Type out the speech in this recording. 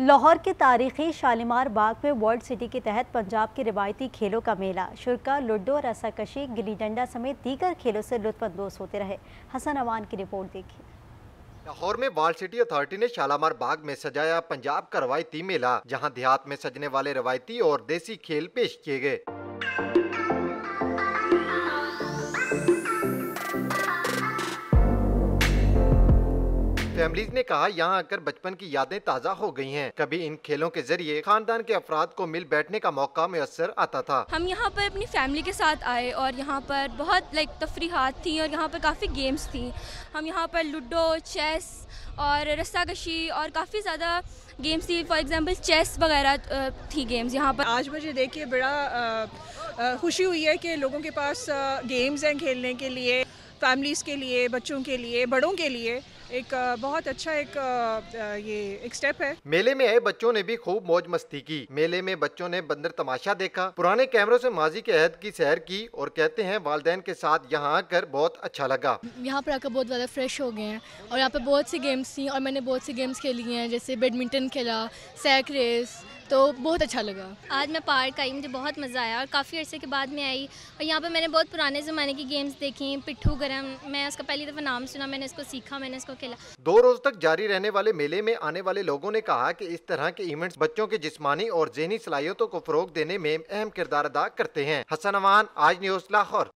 लाहौर के तारीखी शालीमार बाग में वर्ल्ड सिटी के तहत पंजाब के रिवायती खेलों का मेला शुरका लुडो रसाकशी गिली डंडा समेत दीगर खेलों से लुत्फानंदोज होते रहे हसन अवान की रिपोर्ट देखिए लाहौर में वर्ल्ड सिटी अथॉरिटी ने शालामार बाग में सजाया पंजाब का रवायती मेला जहां देहात में सजने वाले रवायती और देसी खेल पेश किए गए फैमिलीज ने कहा यहाँ आकर बचपन की यादें ताज़ा हो गई हैं। कभी इन खेलों के जरिए खानदान के अफराद को मिल बैठने का मौका मैसर आता था हम यहाँ पर अपनी फैमिली के साथ आए और यहाँ पर बहुत लाइक तफरीहत थी और यहाँ पर काफ़ी गेम्स थी हम यहाँ पर लूडो चेस और रस्साकशी और काफ़ी ज़्यादा गेम्स थी फॉर एग्जांपल चेस वगैरह थी गेम्स यहाँ पर आज मुझे देखिए बड़ा खुशी हुई है कि लोगों के पास गेम्स हैं खेलने के लिए फैमिलीज़ के लिए बच्चों के लिए बड़ों के लिए एक बहुत अच्छा एक ये एक स्टेप है मेले में आए बच्चों ने भी खूब मौज मस्ती की मेले में बच्चों ने बंदर तमाशा देखा पुराने कैमरों से माजी के अहद की सैर की और कहते हैं वाले के साथ यहाँ आकर बहुत अच्छा लगा यहाँ पर आकर बहुत ज़्यादा फ्रेश हो गए हैं और यहाँ पे बहुत सी गेम्स थी और मैंने बहुत सी गेम्स खेली है जैसे बैडमिंटन खेला सैक रेस तो बहुत अच्छा लगा आज मैं पार्क आई मुझे बहुत मज़ा आया और काफ़ी अर्से के बाद मैं आई और यहाँ पर मैंने बहुत पुराने ज़माने की गेम्स देखी पिट्ठू गरम मैं उसका पहली दफ़ा नाम सुना मैंने उसको सीखा मैंने उसको खेला दो रोज़ तक जारी रहने वाले मेले में आने वाले लोगों ने कहा कि इस तरह के इवेंट्स बच्चों के जिसमानी और जहनी सलाहियतों को फ़रोग देने में अहम किरदार अदा करते हैं हसन अवान आज न्यूज़ लाहौर